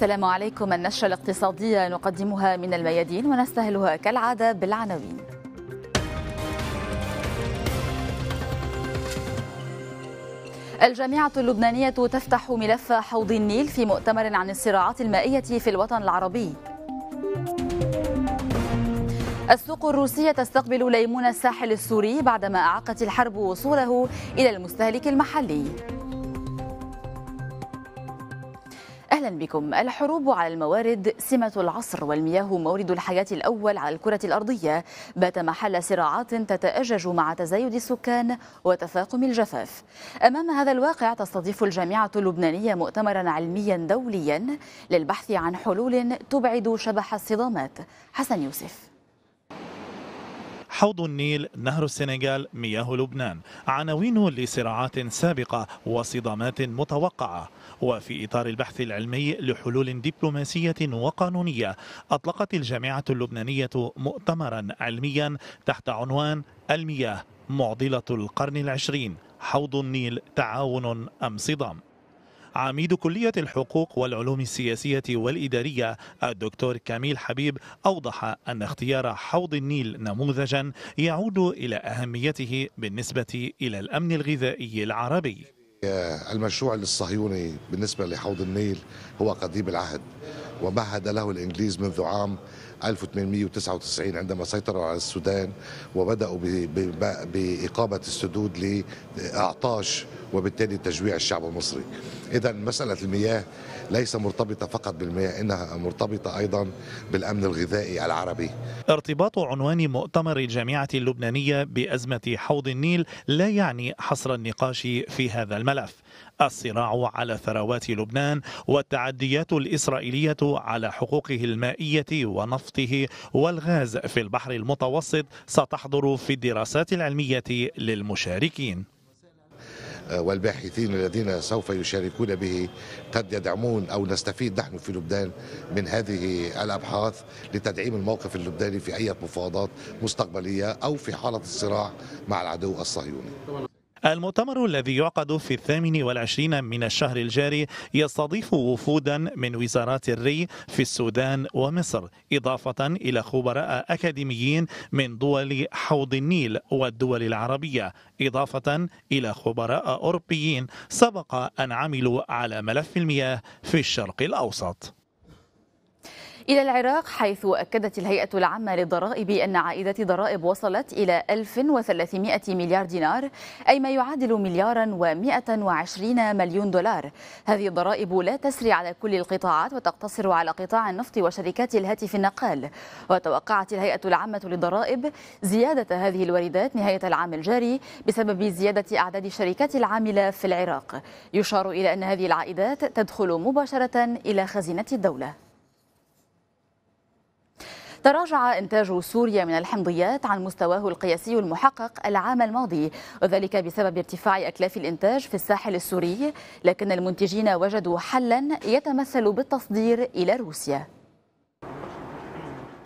السلام عليكم النشرة الاقتصادية نقدمها من الميادين ونستهلها كالعادة بالعناوين الجامعة اللبنانية تفتح ملف حوض النيل في مؤتمر عن الصراعات المائية في الوطن العربي السوق الروسية تستقبل ليمون الساحل السوري بعدما أعاقت الحرب وصوله إلى المستهلك المحلي أهلا بكم الحروب على الموارد سمة العصر والمياه مورد الحياة الأول على الكرة الأرضية بات محل صراعات تتأجج مع تزايد السكان وتفاقم الجفاف أمام هذا الواقع تستضيف الجامعة اللبنانية مؤتمرا علميا دوليا للبحث عن حلول تبعد شبح الصدامات حسن يوسف حوض النيل نهر السنغال مياه لبنان عناوين لصراعات سابقة وصدامات متوقعة وفي إطار البحث العلمي لحلول دبلوماسية وقانونية أطلقت الجامعة اللبنانية مؤتمرا علميا تحت عنوان المياه معضلة القرن العشرين حوض النيل تعاون أم صدام عميد كلية الحقوق والعلوم السياسية والإدارية الدكتور كميل حبيب أوضح أن اختيار حوض النيل نموذجا يعود إلى أهميته بالنسبة إلى الأمن الغذائي العربي المشروع الصهيوني بالنسبة لحوض النيل هو قديم العهد ومهد له الإنجليز منذ عام 1899 عندما سيطروا على السودان وبدأوا بإقامة السدود لأعطاش وبالتالي تجويع الشعب المصري إذا مسألة المياه ليس مرتبطة فقط بالمياه إنها مرتبطة أيضا بالأمن الغذائي العربي ارتباط عنوان مؤتمر الجامعة اللبنانية بأزمة حوض النيل لا يعني حصر النقاش في هذا الملف الصراع على ثروات لبنان والتعديات الإسرائيلية على حقوقه المائية ونفطه والغاز في البحر المتوسط ستحضر في الدراسات العلمية للمشاركين والباحثين الذين سوف يشاركون به قد يدعمون او نستفيد نحن في لبنان من هذه الابحاث لتدعيم الموقف اللبناني في اي مفاوضات مستقبليه او في حاله الصراع مع العدو الصهيوني. المؤتمر الذي يعقد في الثامن والعشرين من الشهر الجاري يستضيف وفودا من وزارات الري في السودان ومصر إضافة إلى خبراء أكاديميين من دول حوض النيل والدول العربية إضافة إلى خبراء أوروبيين سبق أن عملوا على ملف المياه في الشرق الأوسط إلى العراق حيث أكدت الهيئة العامة للضرائب أن عائدات ضرائب وصلت إلى 1300 مليار دينار أي ما يعادل مليارا و120 مليون دولار هذه الضرائب لا تسري على كل القطاعات وتقتصر على قطاع النفط وشركات الهاتف النقال وتوقعت الهيئة العامة للضرائب زيادة هذه الواردات نهاية العام الجاري بسبب زيادة أعداد الشركات العاملة في العراق يشار إلى أن هذه العائدات تدخل مباشرة إلى خزينة الدولة تراجع إنتاج سوريا من الحمضيات عن مستواه القياسي المحقق العام الماضي وذلك بسبب ارتفاع أكلاف الإنتاج في الساحل السوري لكن المنتجين وجدوا حلا يتمثل بالتصدير إلى روسيا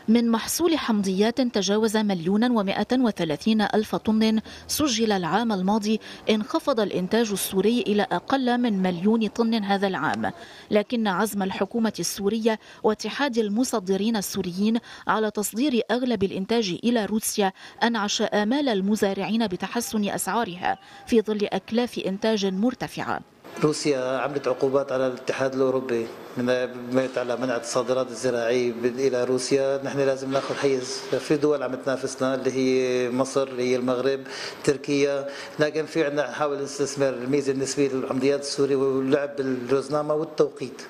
من محصول حمضيات تجاوز مليون ومائة وثلاثين ألف طن سجل العام الماضي انخفض الإنتاج السوري إلى أقل من مليون طن هذا العام لكن عزم الحكومة السورية واتحاد المصدرين السوريين على تصدير أغلب الإنتاج إلى روسيا أنعش آمال المزارعين بتحسن أسعارها في ظل أكلاف إنتاج مرتفعة روسيا عملت عقوبات على الاتحاد الاوروبي بما يتعلق منع الصادرات الزراعيه الى روسيا، نحن لازم ناخذ حيز، في دول عم تنافسنا اللي هي مصر، اللي هي المغرب، تركيا، لكن في عندنا نحاول نستثمر الميزه النسبيه للعمليات السوريه واللعب بالرزنامه والتوقيت.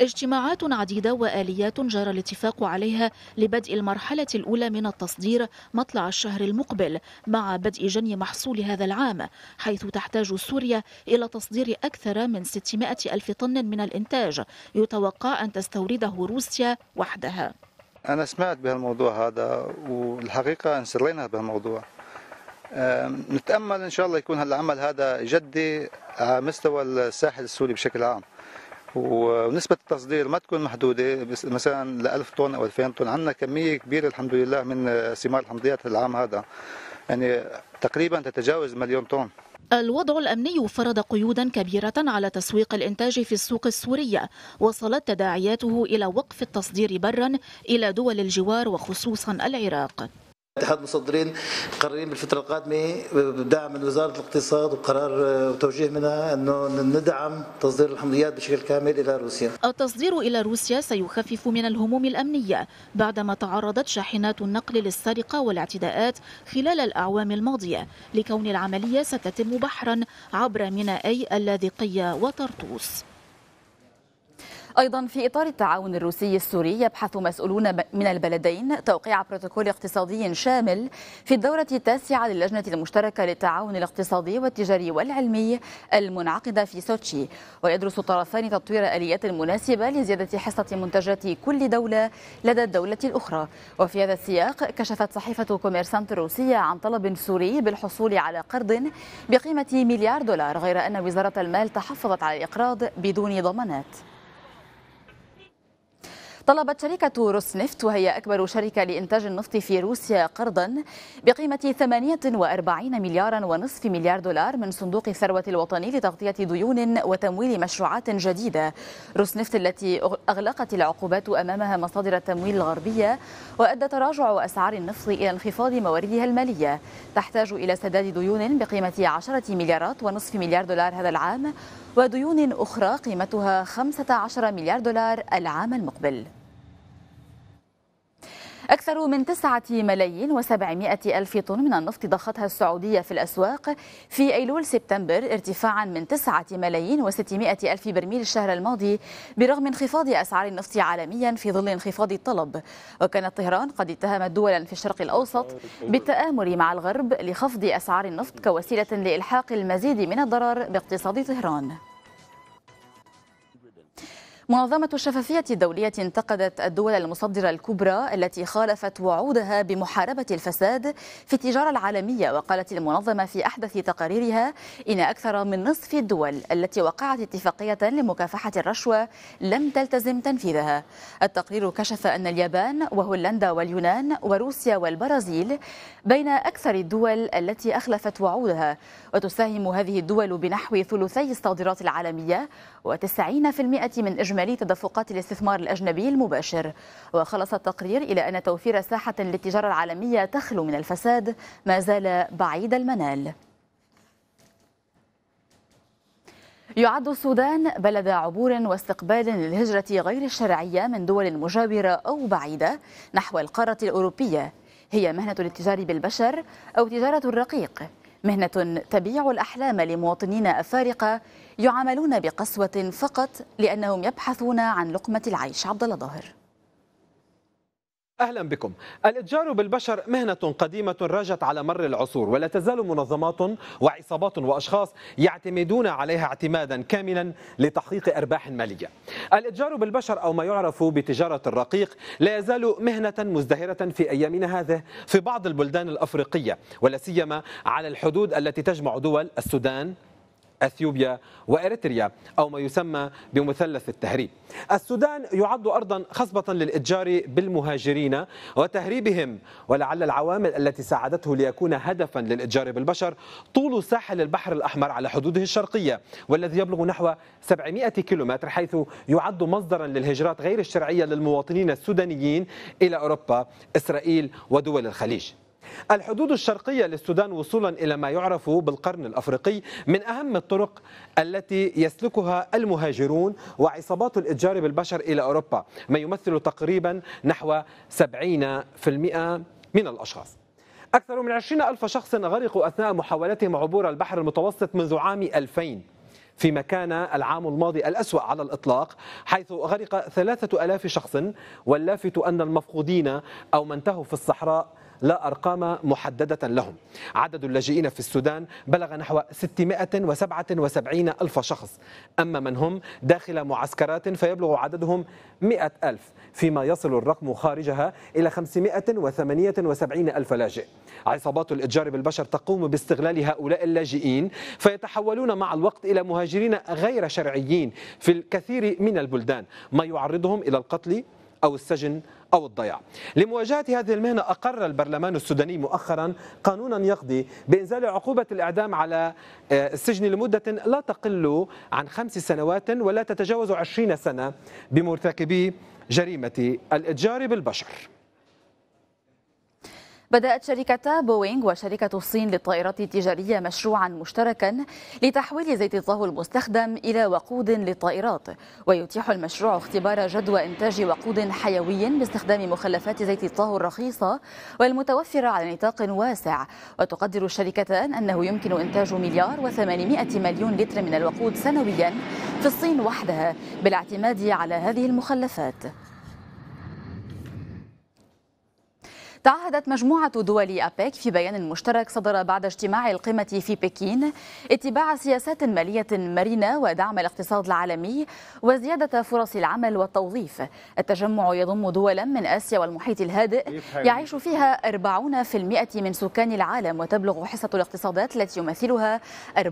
اجتماعات عديدة وآليات جرى الاتفاق عليها لبدء المرحلة الأولى من التصدير مطلع الشهر المقبل مع بدء جني محصول هذا العام حيث تحتاج سوريا إلى تصدير أكثر من 600 ألف طن من الإنتاج يتوقع أن تستورده روسيا وحدها أنا سمعت بهالموضوع هذا والحقيقة انسرينا بهالموضوع نتأمل إن شاء الله يكون هالعمل هذا جدي على مستوى الساحل السوري بشكل عام ونسبة التصدير ما تكون محدودة مثلا ل 1000 طن أو 2000 طن عندنا كمية كبيرة الحمد لله من ثمار الحمضيات العام هذا يعني تقريبا تتجاوز مليون طن الوضع الأمني فرض قيودا كبيرة على تسويق الإنتاج في السوق السورية وصلت تداعياته إلى وقف التصدير برا إلى دول الجوار وخصوصا العراق اتحاد المصدرين قررين بالفترة القادمة بدعم من وزارة الاقتصاد وقرار وتوجيه منها أنه ندعم تصدير الحمضيات بشكل كامل إلى روسيا التصدير إلى روسيا سيخفف من الهموم الأمنية بعدما تعرضت شاحنات النقل للسرقة والاعتداءات خلال الأعوام الماضية لكون العملية ستتم بحرا عبر مينائي اللاذقية وطرطوس أيضا في إطار التعاون الروسي السوري يبحث مسؤولون من البلدين توقيع بروتوكول اقتصادي شامل في الدورة التاسعة للجنة المشتركة للتعاون الاقتصادي والتجاري والعلمي المنعقدة في سوتشي ويدرس الطرفان تطوير آليات مناسبة لزيادة حصة منتجات كل دولة لدى الدولة الأخرى وفي هذا السياق كشفت صحيفة كوميرسانت الروسية عن طلب سوري بالحصول على قرض بقيمة مليار دولار غير أن وزارة المال تحفظت على الإقراض بدون ضمانات طلبت شركة روس نفت وهي أكبر شركة لإنتاج النفط في روسيا قرضا بقيمة 48 مليارا ونصف مليار دولار من صندوق الثروة الوطني لتغطية ديون وتمويل مشروعات جديدة روس نفت التي أغلقت العقوبات أمامها مصادر التمويل الغربية وأدى تراجع أسعار النفط إلى انخفاض مواردها المالية تحتاج إلى سداد ديون بقيمة 10 مليارات ونصف مليار دولار هذا العام وديون أخرى قيمتها 15 مليار دولار العام المقبل أكثر من 9 ملايين و700 ألف طن من النفط ضختها السعودية في الأسواق في أيلول سبتمبر ارتفاعا من 9 ملايين و600 ألف برميل الشهر الماضي برغم انخفاض أسعار النفط عالميا في ظل انخفاض الطلب وكانت طهران قد اتهمت دولا في الشرق الأوسط بالتآمر مع الغرب لخفض أسعار النفط كوسيلة لإلحاق المزيد من الضرر باقتصاد طهران منظمة الشفافية الدولية انتقدت الدول المصدرة الكبرى التي خالفت وعودها بمحاربة الفساد في التجارة العالمية وقالت المنظمة في أحدث تقاريرها إن أكثر من نصف الدول التي وقعت اتفاقية لمكافحة الرشوة لم تلتزم تنفيذها التقرير كشف أن اليابان وهولندا واليونان وروسيا والبرازيل بين أكثر الدول التي أخلفت وعودها وتساهم هذه الدول بنحو ثلثي الصادرات العالمية و90% من إجمالي عملية تدفقات الاستثمار الأجنبي المباشر وخلص التقرير إلى أن توفير ساحة للتجارة العالمية تخلو من الفساد ما زال بعيد المنال يعد السودان بلد عبور واستقبال للهجرة غير الشرعية من دول مجاورة أو بعيدة نحو القارة الأوروبية هي مهنة الاتجار بالبشر أو تجارة الرقيق مهنة تبيع الأحلام لمواطنين أفارقة يعاملون بقسوة فقط لأنهم يبحثون عن لقمة العيش عبد الله ظاهر أهلا بكم الإتجار بالبشر مهنة قديمة راجت على مر العصور ولا تزال منظمات وعصابات وأشخاص يعتمدون عليها اعتمادا كاملا لتحقيق أرباح مالية الإتجار بالبشر أو ما يعرف بتجارة الرقيق لا يزال مهنة مزدهرة في أيامنا هذه في بعض البلدان الأفريقية ولا سيما على الحدود التي تجمع دول السودان اثيوبيا واريتريا او ما يسمى بمثلث التهريب. السودان يعد ارضا خصبه للاتجار بالمهاجرين وتهريبهم ولعل العوامل التي ساعدته ليكون هدفا للاتجار بالبشر طول ساحل البحر الاحمر على حدوده الشرقيه والذي يبلغ نحو 700 كيلومتر حيث يعد مصدرا للهجرات غير الشرعيه للمواطنين السودانيين الى اوروبا، اسرائيل ودول الخليج. الحدود الشرقية للسودان وصولا إلى ما يعرف بالقرن الأفريقي من أهم الطرق التي يسلكها المهاجرون وعصابات الإتجار بالبشر إلى أوروبا ما يمثل تقريبا نحو 70% من الأشخاص أكثر من 20 ألف شخص غرقوا أثناء محاولتهم عبور البحر المتوسط منذ عام 2000 فيما كان العام الماضي الأسوأ على الإطلاق حيث غرق ثلاثة ألاف شخص واللافت أن المفقودين أو من تهوا في الصحراء لا أرقام محددة لهم عدد اللاجئين في السودان بلغ نحو 677 ألف شخص أما من هم داخل معسكرات فيبلغ عددهم 100 ألف فيما يصل الرقم خارجها إلى 578 ألف لاجئ عصابات الإتجار بالبشر تقوم باستغلال هؤلاء اللاجئين فيتحولون مع الوقت إلى مهاجرين غير شرعيين في الكثير من البلدان ما يعرضهم إلى القتل أو السجن أو الضياع لمواجهة هذه المهنة أقر البرلمان السوداني مؤخرا قانونا يقضي بإنزال عقوبة الإعدام على آه، السجن لمدة لا تقل عن خمس سنوات ولا تتجاوز عشرين سنة بمرتكبي جريمة الإتجار بالبشر بدأت شركة بوينغ وشركة الصين للطائرات التجارية مشروعا مشتركا لتحويل زيت الطهو المستخدم إلى وقود للطائرات ويتيح المشروع اختبار جدوى إنتاج وقود حيوي باستخدام مخلفات زيت الطهو الرخيصة والمتوفرة على نطاق واسع وتقدر الشركتان أنه يمكن إنتاج مليار و800 مليون لتر من الوقود سنويا في الصين وحدها بالاعتماد على هذه المخلفات تعهدت مجموعة دول أبيك في بيان مشترك صدر بعد اجتماع القمة في بكين اتباع سياسات مالية مرنة ودعم الاقتصاد العالمي وزيادة فرص العمل والتوظيف التجمع يضم دولا من آسيا والمحيط الهادئ يعيش فيها 40% من سكان العالم وتبلغ حصة الاقتصادات التي يمثلها 54%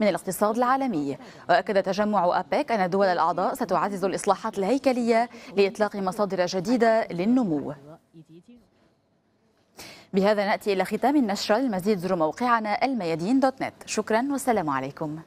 من الاقتصاد العالمي وأكد تجمع أبيك أن الدول الأعضاء ستعزز الإصلاحات الهيكلية لإطلاق مصادر جديدة للنمو بهذا نأتي إلى ختام النشرة المزيد زوروا موقعنا الميادين دوت نت شكرا والسلام عليكم